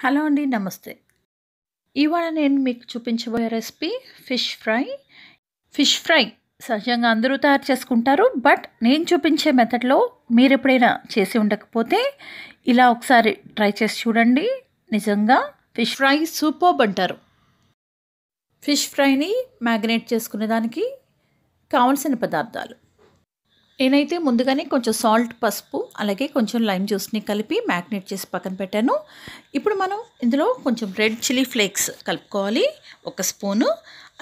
hello అండి నమస్తే ఇవాళ నేను మీకు చూపించబోయే recipe fish fry fish fry సహజంగా అందరూ తయారు చేసుకుంటారు బట్ నేను చూపించే మెథడ్లో మీరు ఎప్పుడైనా చేసి ఉండకపోతే ఇలా ఒకసారి ట్రై చేసి చూడండి నిజంగా ఫిష్ ఫ్రై సూపర్బ్ అంటారు ఫిష్ ఫ్రైని మ్యాగ్నేట్ చేసుకునే దానికి కావలసిన పదార్థాలు నేనైతే ముందుగానే కొంచెం సాల్ట్ పసుపు అలాగే కొంచెం లైమ్ జ్యూస్ని కలిపి మ్యాగ్నేట్ చేసి పక్కన పెట్టాను ఇప్పుడు మనం ఇందులో కొంచెం రెడ్ చిల్లీ ఫ్లేక్స్ కలుపుకోవాలి ఒక స్పూను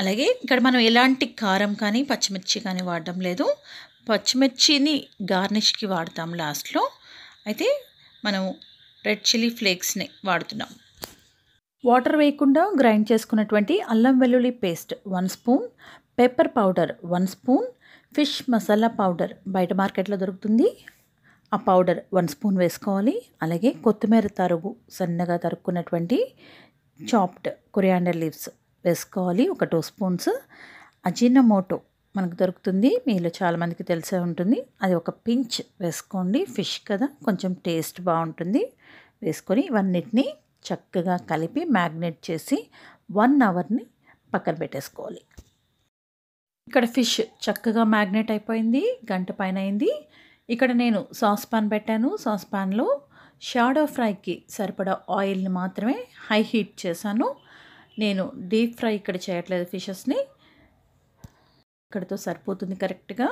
అలాగే ఇక్కడ మనం ఎలాంటి కారం కానీ పచ్చిమిర్చి కానీ వాడడం లేదు పచ్చిమిర్చిని గార్నిష్కి వాడతాం లాస్ట్లో అయితే మనం రెడ్ చిల్లీ ఫ్లేక్స్ని వాడుతున్నాం వాటర్ వేయకుండా గ్రైండ్ చేసుకున్నటువంటి అల్లం వెల్లుల్లి paste one spoon pepper powder one spoon fish masala powder బయట మార్కెట్లో దొరుకుతుంది ఆ పౌడర్ వన్ స్పూన్ వేసుకోవాలి అలాగే కొత్తిమీర తరుగు సన్నగా తరుక్కున్నటువంటి చాప్డ్ కొరియాండర్ లీవ్స్ వేసుకోవాలి ఒక టూ స్పూన్స్ అజీనమోటో మనకు దొరుకుతుంది మీలో చాలామందికి తెలిసే ఉంటుంది అది ఒక పించ్ వేసుకోండి ఫిష్ కదా కొంచెం టేస్ట్ బాగుంటుంది వేసుకొని ఇవన్నిటిని చక్కగా కలిపి మ్యాగ్నేట్ చేసి వన్ అవర్ని పక్కన పెట్టేసుకోవాలి ఇక్కడ ఫిష్ చక్కగా మ్యాగ్నెట్ అయిపోయింది గంట పైన అయింది ఇక్కడ నేను సాస్ పాన్ పెట్టాను సాస్ పాన్లో షాడో ఫ్రైకి సరిపడా ఆయిల్ని మాత్రమే హై హీట్ చేశాను నేను డీప్ ఫ్రై ఇక్కడ చేయట్లేదు ఫిషెస్ని ఇక్కడతో సరిపోతుంది కరెక్ట్గా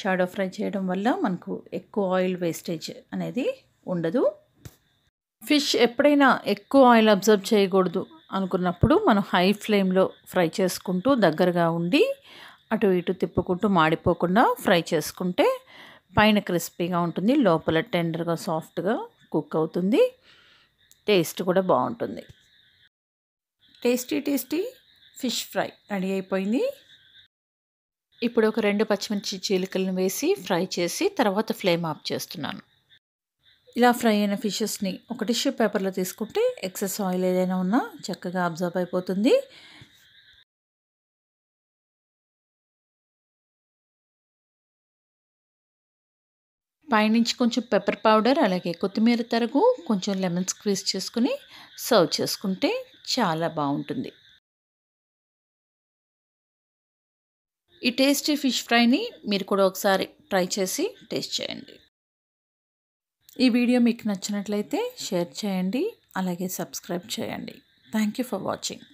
షాడో ఫ్రై చేయడం వల్ల మనకు ఎక్కువ ఆయిల్ వేస్టేజ్ అనేది ఉండదు ఫిష్ ఎప్పుడైనా ఎక్కువ ఆయిల్ అబ్జర్వ్ చేయకూడదు అనుకున్నప్పుడు మనం హై ఫ్లేమ్లో ఫ్రై చేసుకుంటూ దగ్గరగా ఉండి అటు ఇటు తిప్పుకుంటూ మాడిపోకుండా ఫ్రై చేసుకుంటే పైన క్రిస్పీగా ఉంటుంది లోపల టెండర్గా సాఫ్ట్గా కుక్ అవుతుంది టేస్ట్ కూడా బాగుంటుంది tasty tasty fish fry ready అయిపోయింది ఇప్పుడు ఒక రెండు పచ్చిమిర్చి చీలికలను వేసి ఫ్రై చేసి తర్వాత ఫ్లేమ్ ఆఫ్ చేస్తున్నాను ఇలా ఫ్రై అయిన ఫిషెస్ని ఒక టిష్యూ పేపర్లో తీసుకుంటే ఎక్సెస్ ఆయిల్ ఏదైనా ఉన్నా చక్కగా అబ్జర్వ్ అయిపోతుంది పైనుంచి కొంచెం పెప్పర్ పౌడర్ అలాగే కొత్తిమీర తరుగు కొంచెం లెమన్ స్క్వీజ్ చేసుకుని సర్వ్ చేసుకుంటే చాలా బాగుంటుంది ఈ టేస్టీ ఫిష్ ఫ్రైని మీరు కూడా ఒకసారి ట్రై చేసి టేస్ట్ చేయండి ఈ వీడియో మీకు నచ్చినట్లయితే షేర్ చేయండి అలాగే సబ్స్క్రైబ్ చేయండి థ్యాంక్ యూ ఫర్ వాచింగ్